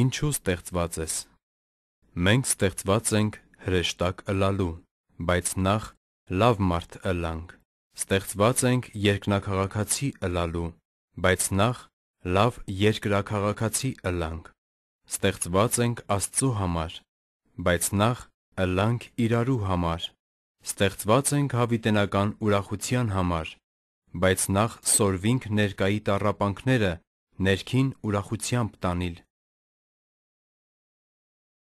Ինչու ստեղծված ես։ Մենք ստեղծված ենք հրեշտակ ըլալու, բայց նախ լավ մարդ ըլանք։ Ստեղծված ենք երկնակաղաքացի ըլալու, բայց նախ լավ երկրակաղաքացի ըլանք։ Ստեղծված ենք Աստծո համար, բայց նախ ըլանք իրարու համար։ Ստեղծված ենք հավիտենական ուրախության համար, բայց նախ սորվինք ներկայի տառապանքները ներքին ուրախությամբ տանիլ։